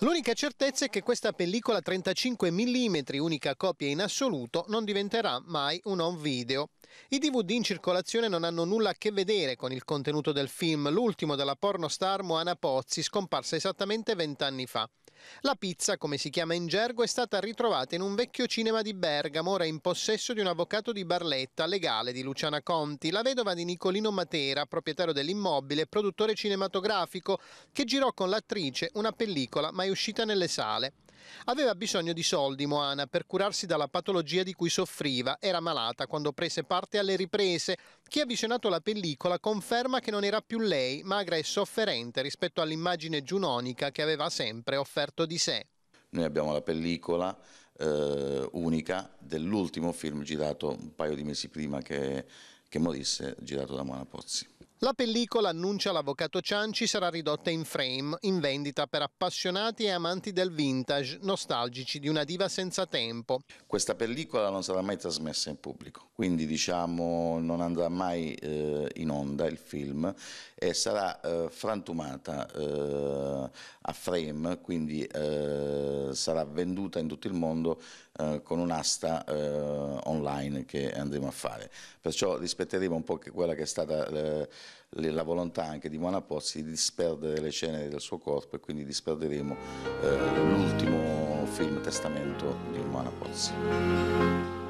L'unica certezza è che questa pellicola 35 mm, unica copia in assoluto, non diventerà mai un home video. I DVD in circolazione non hanno nulla a che vedere con il contenuto del film, l'ultimo della pornostar Moana Pozzi, scomparsa esattamente vent'anni fa. La pizza, come si chiama in gergo, è stata ritrovata in un vecchio cinema di Bergamo, ora in possesso di un avvocato di Barletta, legale di Luciana Conti, la vedova di Nicolino Matera, proprietario dell'immobile e produttore cinematografico, che girò con l'attrice una pellicola mai uscita nelle sale. Aveva bisogno di soldi Moana per curarsi dalla patologia di cui soffriva, era malata quando prese parte alle riprese. Chi ha visionato la pellicola conferma che non era più lei, magra e sofferente rispetto all'immagine giunonica che aveva sempre offerto di sé. Noi abbiamo la pellicola eh, unica dell'ultimo film girato un paio di mesi prima che, che morisse, girato da Moana Pozzi. La pellicola, annuncia l'avvocato Cianci, sarà ridotta in frame, in vendita per appassionati e amanti del vintage, nostalgici di una diva senza tempo. Questa pellicola non sarà mai trasmessa in pubblico, quindi diciamo non andrà mai eh, in onda il film e sarà eh, frantumata eh, a frame, quindi eh, sarà venduta in tutto il mondo eh, con un'asta eh, online che andremo a fare. Perciò rispetteremo un po' quella che è stata la volontà anche di Buonapozzi di disperdere le ceneri del suo corpo e quindi disperderemo eh, l'ultimo film testamento di Buonapozzi.